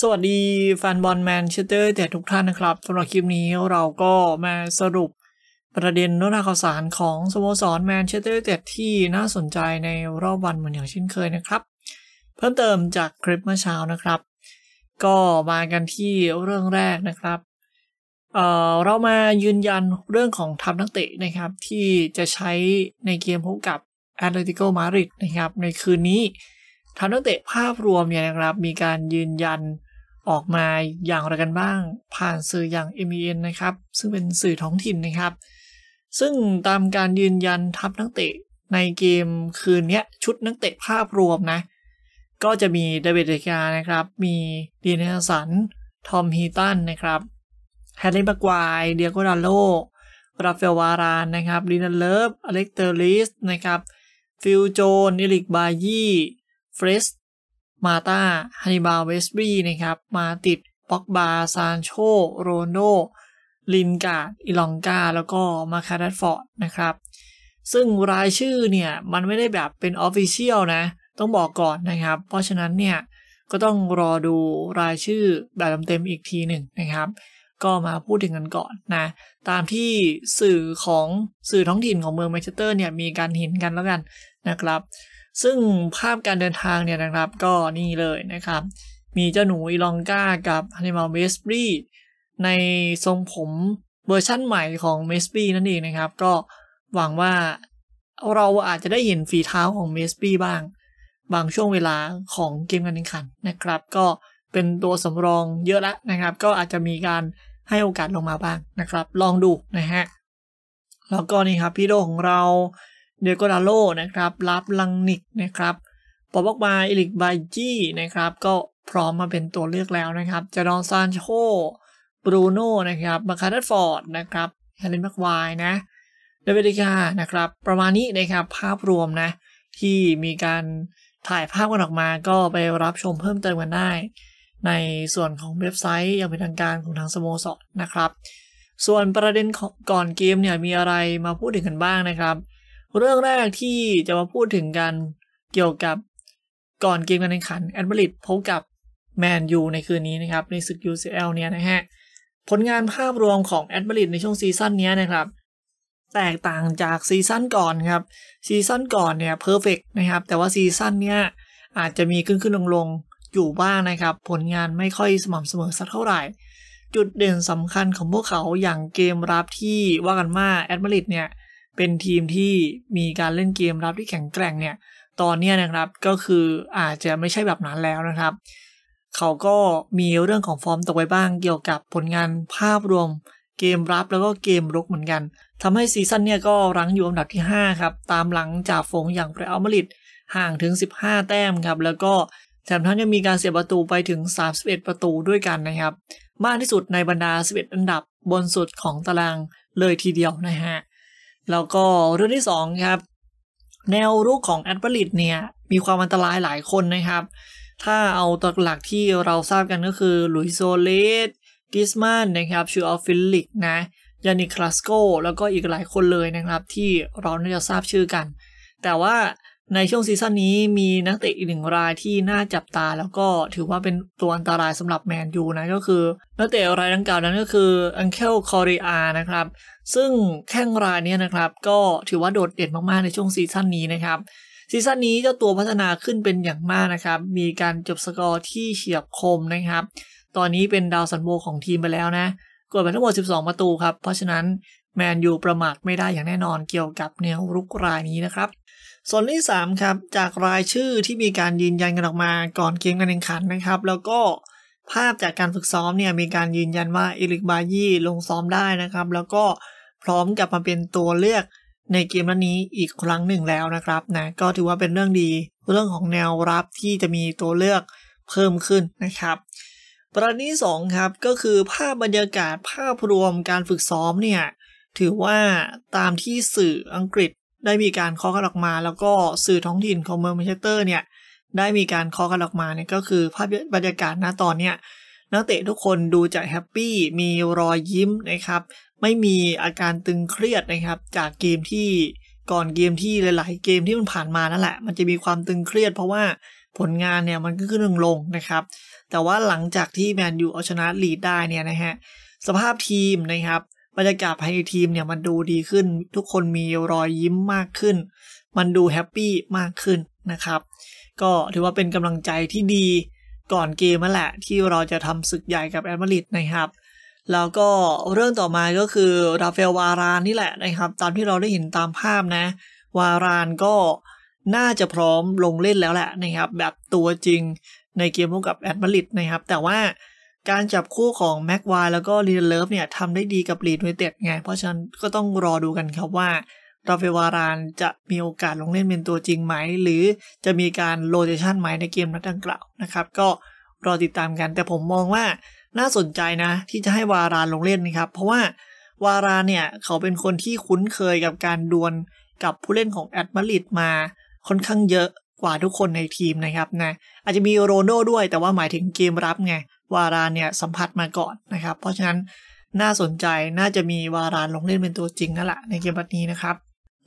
สวัสดีแฟนบอลแมนเชสเตอร์แต่ทุกท่านนะครับสำหรับคลิปนี้เราก็มาสรุปประเด็นนักอข่าวสารของสโมสรแมนเชสเตอร์แต่ที่น่าสนใจในรอบวันเหมือนอย่างเช่นเคยนะครับ เพิ่มเติมจากคลิปเมื่อเช้านะครับ ก็มากันที่เรื่องแรกนะครับเเรามายืนยันเรื่องของทัพนักเตะนะครับ ที่จะใช้ในเกมพบกับแอตเลติโกมาริดนะครับ ในคืนนี้ทางนักเตะภาพรวมเนี่ยนะครับมีการยืนยันออกมาอย่างไรกันบ้างผ่านสื่ออย่าง m อ n นะครับซึ่งเป็นสื่อท้องถิ่นนะครับ ซึ่งตามการยืนยันทัพนักเตะในเกมคืนนี้ชุดนักเตะภาพรวมนะก็จะมีเดวิดเดกานะครับมีดีเนสันทอมฮีตันนะครับแฮร์รี่บากวายเดียโกดาโลราฟเฟลวารานนะครับลีนันเลิฟอเล็กเตอร์ลิสนะครับฟิลโจนอิลิกบายีฟรสมาตาฮันนิบาลเวสบี้ นะครับ มาติดป็อกบาซานโช โรโนลินกาอิลองกา แล้วก็ มาคาร์ดฟอร์ดนะครับ ซึ่งรายชื่อเนี่ยมันไม่ได้แบบเป็นออฟฟิเชียลนะ ต้องบอกก่อนนะครับ เพราะฉะนั้นเนี่ยก็ต้องรอดูรายชื่อแบบเต็มๆอีกทีหนึ่งนะครับ ก็มาพูดถึงกันก่อนนะ ตามที่สื่อของสื่อท้องถิ่นของเมืองแมนเชสเตอร์เนี่ย มีการเห็นกันแล้วกันนะครับซึ่งภาพการเดินทางเนี่ยนะครับ ก็นี่เลยนะครับ มีเจ้าหนูอีลองก้ากับฮันนิมาเบสบรีในทรงผมเวอร์ชั่นใหม่ของเมสบีนั่นเองนะครับ ก็หวังว่าเราอาจจะได้เห็นฝีเท้าของเมสบีบ้าง บางช่วงเวลาของเกมการแข่งขันนะครับ ก็เป็นตัวสำรองเยอะแล้วนะครับ ก็อาจจะมีการให้โอกาสลงมาบ้างนะครับ ลองดูนะฮะ แล้วก็นี่ครับพี่โดของเราเดโกดาโลนะครับรับลังนิกนะครับ ปอบอกมา อิลิกบายจี้นะครับ ก็พร้อมมาเป็นตัวเลือกแล้วนะครับจะรอนซานโชบรูโน่นะครับ มาคาร์ดฟอร์ดนะครับฮารินแม็กวายนะ เดวิดิกานะครับ ประมาณนี้นะครับภาพรวมนะที่มีการถ่ายภาพกันออกมา ก็ไปรับชมเพิ่มเติมกันได้ในส่วนของเว็บไซต์อย่างเป็นทางการของทางสโมสรนะครับ ส่วนประเด็นก่อนเกมเนี่ยมีอะไรมาพูดถึงกันบ้างนะครับเรื่องแรกที่จะมาพูดถึงกันเกี่ยวกับก่อนเกมการแข่งขันแอดมิลิตพบกับแมนยูในคืนนี้นะครับ ในศึก UCL เนี่ยนะฮะ ผลงานภาพรวมของแอดมิลิตในช่วงซีซั่นนี้นะครับ แตกต่างจากซีซั่นก่อนครับซีซั่นก่อนเนี่ยเพอร์เฟกนะครับ แต่ว่าซีซั่นเนี้ยอาจจะมีขึ้นขึ้นลงลงอยู่บ้างนะครับ ผลงานไม่ค่อยสม่ำเสมอสักเท่าไหร่ จุดเด่นสำคัญของพวกเขาอย่างเกมรับที่ว่ากันว่าแอดมิลิตเนี่ยเป็นทีมที่มีการเล่นเกมรับที่แข็งแกร่งเนี่ย ตอนนี้นะครับ ก็คืออาจจะไม่ใช่แบบนั้นแล้วนะครับ เขาก็มีเรื่องของฟอร์มตกไปบ้างเกี่ยวกับผลงานภาพรวมเกมรับแล้วก็เกมรุกเหมือนกัน ทำให้ซีซั่นเนี่ยก็รั้งอยู่อันดับที่ 5 ครับ ตามหลังจากฟงอย่างไรอัลมาริดห่างถึง 15 แต้มครับ แล้วก็แถมทั้งยังมีการเสียประตูไปถึง 31 ประตูด้วยกันนะครับ มากที่สุดในบรรดา 11 อันดับบนสุดของตารางเลยทีเดียวนะฮะแล้วก็เรื่องที่2ครับ แนวรุกของแอดเ์ลิเนี่ย มีความอันตรายหลายคนนะครับ ถ้าเอาตัวหลักที่เราทราบกันก็คือลุยโซเลสกิสมันนะครับชูอัลฟิลิกนะยานิคลาสโกแล้วก็อีกหลายคนเลยนะครับ ที่เราน่าจะทราบชื่อกัน แต่ว่าในช่วงซีซั่นนี้มีนักเตะอีกหนึ่งรายที่น่าจับตา แล้วก็ถือว่าเป็นตัวอันตรายสำหรับแมนยูนะก็คือนักเตะรายดังกล่าวนั้นก็คืออังเคลคอริอานะครับซึ่งแข้งรายนี้นะครับ ก็ถือว่าโดดเด่นมากๆในช่วงซีซั่นนี้นะครับซีซั่นนี้เจ้าตัวพัฒนาขึ้นเป็นอย่างมากนะครับ มีการจบสกอร์ที่เฉียบคมนะครับ ตอนนี้เป็นดาวสันโบของทีมไปแล้วนะกดไปทั้งหมด12ประตูครับเพราะฉะนั้นแมนยูประมาทไม่ได้อย่างแน่นอนเกี่ยวกับแนวรุกรายนี้นะครับส่วนที่ 3 ครับจากรายชื่อที่มีการยืนยันกันออกมาก่อนเกมการแข่งขันนะครับ แล้วก็ภาพจากการฝึกซ้อมเนี่ยมีการยืนยันว่าเอริกบายี่ลงซ้อมได้นะครับ แล้วก็พร้อมกับมาเป็นตัวเลือกในเกมนี้อีกครั้งหนึ่งแล้วนะครับนะก็ถือว่าเป็นเรื่องดีเรื่องของแนวรับที่จะมีตัวเลือกเพิ่มขึ้นนะครับ ประเด็นที่2ครับก็คือภาพบรรยากาศภาพรวมการฝึกซ้อมเนี่ยถือว่าตามที่สื่ออังกฤษได้มีการเคาะกันออกมาแล้วก็สื่อท้องถิ่นของเมืองแมนเชสเตอร์เนี่ย ได้มีการเคาะกันออกมาเนี่ยก็คือภาพบรรยากาศณตอนเนี้ยนักเตะทุกคนดูจะแฮปปี้มีรอยยิ้มนะครับ ไม่มีอาการตึงเครียดนะครับ จากเกมที่ก่อนเกมที่หลาย ๆเกมที่มันผ่านมานั่นแหละมันจะมีความตึงเครียด เพราะว่าผลงานเนี่ยมันก็ขึ้นลงลงนะครับ แต่ว่าหลังจากที่แมนยูเอาชนะลีดได้เนี่ยนะฮะสภาพทีมนะครับบรรยากาศภายในทีมเนี่ยมันดูดีขึ้น ทุกคนมีรอยยิ้มมากขึ้น มันดูแฮปปี้มากขึ้นนะครับ ก็ถือว่าเป็นกำลังใจที่ดีก่อนเกมนั่นแหละ ที่เราจะทำศึกใหญ่กับแอตมาริดนะครับ แล้วก็เรื่องต่อมาก็คือราฟาเอลวารานนี่แหละนะครับ ตามที่เราได้เห็นตามภาพนะ วารานก็น่าจะพร้อมลงเล่นแล้วแหละนะครับ แบบตัวจริงในเกมพบกับแอตมาริดนะครับ แต่ว่าการจับคู่ของแม็กวายแล้วก็ลีเดเลิฟเนี่ยทำได้ดีกับลีดเวไเต็ดไง เพราะฉะนั้นก็ต้องรอดูกันครับว่าราเฟวารานจะมีโอกาสลงเล่นเป็นตัวจริงไหม หรือจะมีการโรเทชันไหมในเกมนัดดังกล่าวนะครับ ก็รอติดตามกันแต่ผมมองว่าน่าสนใจนะ ที่จะให้วารานลงเล่นนะครับ เพราะว่าวารานเนี่ย เขาเป็นคนที่คุ้นเคยกับการดวลกับผู้เล่นของแอตมาลิดมาค่อนข้างเยอะกว่าทุกคนในทีมนะครับ นะ อาจจะมีโรโนด้วย แต่ว่าหมายถึงเกมรับไง วารานเนี่ยสัมผัสมาก่อนนะครับ เพราะฉะนั้นน่าสนใจ น่าจะมีวารานลงเล่นเป็นตัวจริงนั่นแหละในเกมบัดนี้นะครับ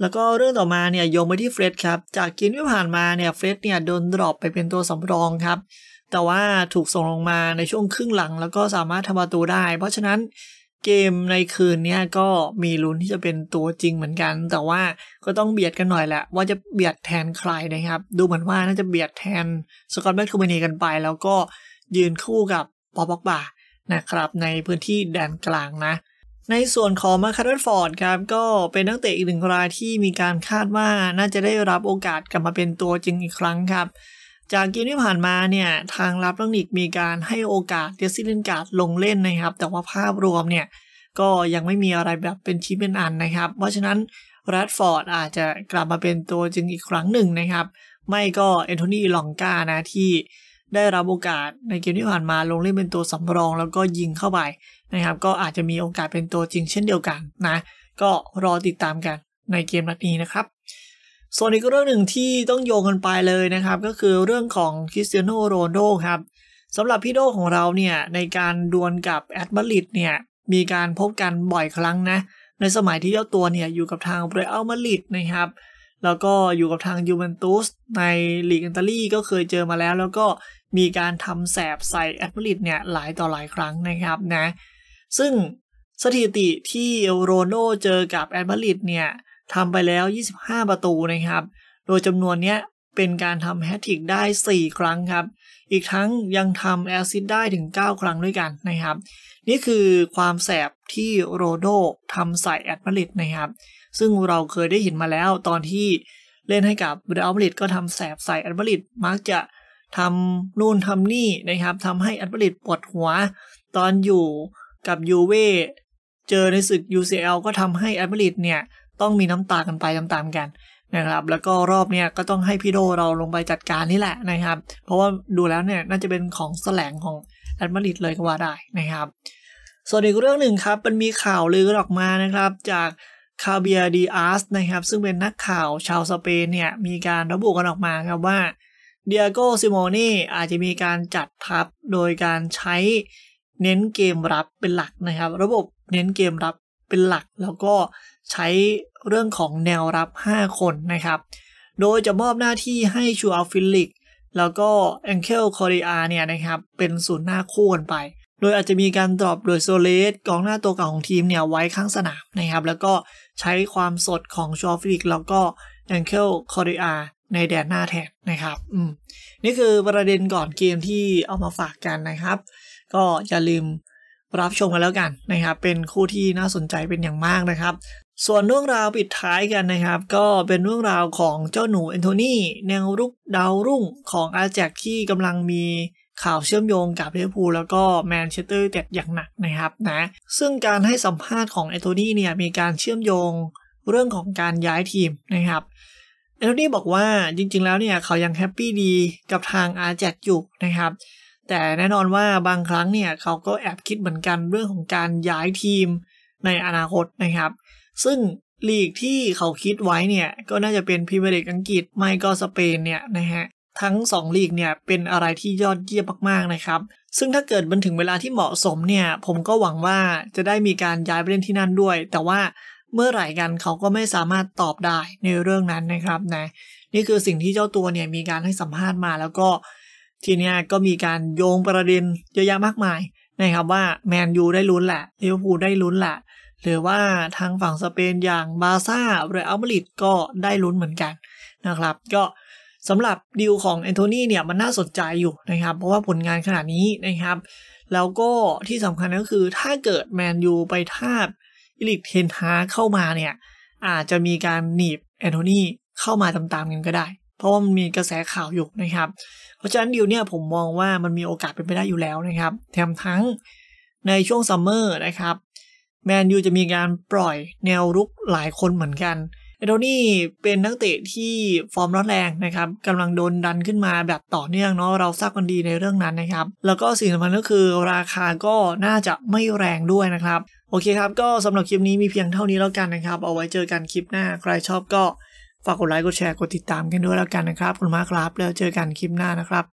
แล้วก็เรื่องต่อมาเนี่ยโยงไปที่เฟรดครับ จากเกมที่ผ่านมาเนี่ยเฟรดเนี่ยโดนดรอปไปเป็นตัวสำรองครับ แต่ว่าถูกส่งลงมาในช่วงครึ่งหลัง แล้วก็สามารถทำประตูได้ เพราะฉะนั้นเกมในคืนนี้ก็มีลุ้นที่จะเป็นตัวจริงเหมือนกัน แต่ว่าก็ต้องเบียดกันหน่อยแหละว่าจะเบียดแทนใครนะครับ ดูเหมือนว่าน่าจะเบียดแทนสกอตแมนคูเบนีกันไป แล้วก็ยืนคู่กับปอบอกบานะครับในพื้นที่แดนกลางนะ ในส่วนของมาคาร์ดฟอร์ดครับก็เป็นนักเตะอีกหนึ่งรายที่มีการคาดว่าน่าจะได้รับโอกาสกลับมาเป็นตัวจริงอีกครั้งครับจากเกมที่ผ่านมาเนี่ยทางรับลังนิกมีการให้โอกาส เดซิลินการ์ดลงเล่นนะครับ แต่ว่าภาพรวมเนี่ยก็ยังไม่มีอะไรแบบเป็นชิ้นเป็นอันนะครับ เพราะฉะนั้นแรดฟอร์ดอาจจะกลับมาเป็นตัวจริงอีกครั้งหนึ่งนะครับ ไม่ก็เอนโทนีลองกานะที่ได้รับโอกาสในเกมที่ผ่านมาลงเล่นเป็นตัวสำรองแล้วก็ยิงเข้าไปนะครับ ก็อาจจะมีโอกาสเป็นตัวจริงเช่นเดียวกันนะก็รอติดตามกันในเกมนัดนี้นะครับส่วนอีกเรื่องหนึ่งที่ต้องโยงกันไปเลยนะครับก็คือเรื่องของคริสเตียโนโรนโดครับสำหรับพี่โดของเราเนี่ย ในการดวลกับแอดมาริดเนี่ย มีการพบกันบ่อยครั้งนะ ในสมัยที่เจ้าตัวเนี่ย อยู่กับทางเรอัลมาริดนะครับ แล้วก็อยู่กับทางยูเวนตุสในลีกอิตาลีก็เคยเจอมาแล้ว แล้วก็มีการทำแสบใส่แอดมาริดเนี่ย หลายต่อหลายครั้งนะครับนะซึ่งสถิติที่โรโนเจอกับแอดมาริดเนี่ยทำไปแล้ว 25 ประตูนะครับ โดยจำนวนเนี้ยเป็นการทำแฮตทริกได้ 4 ครั้งครับ อีกทั้งยังทำแอซิดได้ถึง 9 ครั้งด้วยกันนะครับ นี่คือความแสบที่โรโดทำใส่แอดมาริดนะครับ ซึ่งเราเคยได้เห็นมาแล้วตอนที่เล่นให้กับเดอัลมาริดก็ทำแสบใส่แอดมาริดมักจะทำนู่นทำนี่นะครับ ทำให้อัมาริดปวดหัว ตอนอยู่กับยูเว่เจอในศึก UCL ก็ทำให้อัมาริดเนี่ยต้องมีน้ำตากันไปตามๆกันนะครับ แล้วก็รอบเนี้ย ก็ต้องให้พี่โดเราลงไปจัดการนี่แหละนะครับ เพราะว่าดูแล้วเนี่ย น่าจะเป็นของแสลง ของแอตมาริดเลยก็ว่าได้นะครับ ส่วนอีกเรื่องหนึ่งครับมันมีข่าวลือออกมานะครับ จากคาเบียดีอาร์สนะครับ ซึ่งเป็นนักข่าวชาวสเปนเนี่ย มีการระบุกันออกมาครับว่าเดียโกซิโมนีอาจจะมีการจัดทัพโดยการใช้เน้นเกมรับเป็นหลักนะครับ ระบบเน้นเกมรับเป็นหลักแล้วก็ใช้เรื่องของแนวรับ 5 คนนะครับ โดยจะมอบหน้าที่ให้ชูอัลฟิลิกแล้วก็แองเคิลคอริอาเนี่ยนะครับ เป็นศูนย์หน้าคู่กันไป โดยอาจจะมีการตรอบโดยโซเลสกองหน้าตัวเก่าของทีมเนี่ยไว้ข้างสนามนะครับ แล้วก็ใช้ความสดของชูอัลฟิลิกแล้วก็แองเคิลคอริอาในแดนหน้าแทนนะครับ อืมนี่คือประเด็นก่อนเกมที่เอามาฝากกันนะครับ ก็อย่าลืมรับชมกันแล้วกันนะครับ เป็นคู่ที่น่าสนใจเป็นอย่างมากนะครับส่วนเรื่องราวปิดท้ายกันนะครับ ก็เป็นเรื่องราวของเจ้าหนูแอนโทนีแนวรุกดาวรุ่งของอาแจกที่กำลังมีข่าวเชื่อมโยงกับลเวอร์พูแล้วก็แมนเชสเตอร์เตดอย่างหนักนะครับนะ ซึ่งการให้สัมภาษณ์ของแอนโทนีเนี่ยมีการเชื่อมโยงเรื่องของการย้ายทีมนะครับแอนโทนีบอกว่าจริง ๆ แล้วเนี่ยเขายังแฮปปี้ดีกับทางอาแจกอยู่นะครับ แต่แน่นอนว่าบางครั้งเนี่ยเขาก็แอบคิดเหมือนกันเรื่องของการย้ายทีมในอนาคตนะครับซึ่ง ลีกที่เขาคิดไว้เนี่ย ก็น่าจะเป็นพิเมรีกอังกฤษไม่ก็สเปนเนี่ยนะฮะทั้ง 2 ลีกเนี่ย เป็นอะไรที่ยอดเยี่ยมมาก ๆนะครับ ซึ่งถ้าเกิดมันถึงเวลาที่เหมาะสมเนี่ย ผมก็หวังว่าจะได้มีการย้ายไปเล่นที่นั่นด้วย แต่ว่าเมื่อไหร่กันเขาก็ไม่สามารถตอบได้ในเรื่องนั้นนะครับนะนี่คือสิ่งที่เจ้าตัวเนี่ยมีการให้สัมภาษณ์มา แล้วก็ ทีนี้ก็มีการโยงประเด็นเยอะแยะมากมายนะครับว่าแมนยูได้ลุ้นแหละลิเวอร์พูลได้ลุ้นแหละหรือว่าทางฝั่งสเปนอย่างบาซ่าเรอัลมาริดก็ได้ลุ้นเหมือนกันนะครับ ก็สำหรับดีลของแอนโทนีเนี่ยมันน่าสนใจอยู่นะครับ เพราะว่าผลงานขนาดนี้นะครับ แล้วก็ที่สำคัญก็คือถ้าเกิดแมนยูไปทาบอิลิกเทนฮาเข้ามาเนี่ยอาจจะมีการหนีบแอนโทนีเข้ามาตามๆกันก็ได้ เพราะว่ามันมีกระแสข่าวอยู่นะครับเพราะฉะนั้นดีลเนี่ยผมมองว่ามันมีโอกาสเป็นไปได้อยู่แล้วนะครับแถมทั้งในช่วงซัมเมอร์นะครับแมนยูจะมีการปล่อยแนวรุกหลายคนเหมือนกันเอโดนี่ เป็นนักเตะที่ฟอร์มร้อนแรงนะครับกำลังโดนดันขึ้นมาแบบต่อเนื่องเนาะเราทราบกันดีในเรื่องนั้นนะครับแล้วก็สิ่งสำคัญก็คือราคาก็น่าจะไม่แรงด้วยนะครับ โอเคครับก็สำหรับคลิปนี้มีเพียงเท่านี้แล้วกันนะครับ เอาไว้เจอกันคลิปหน้า ใครชอบก็ฝากกดไลค์กดแชร์กดติดตามกันด้วยแล้วกันนะครับคุณมากครับแล้วเจอกันคลิปหน้านะครับ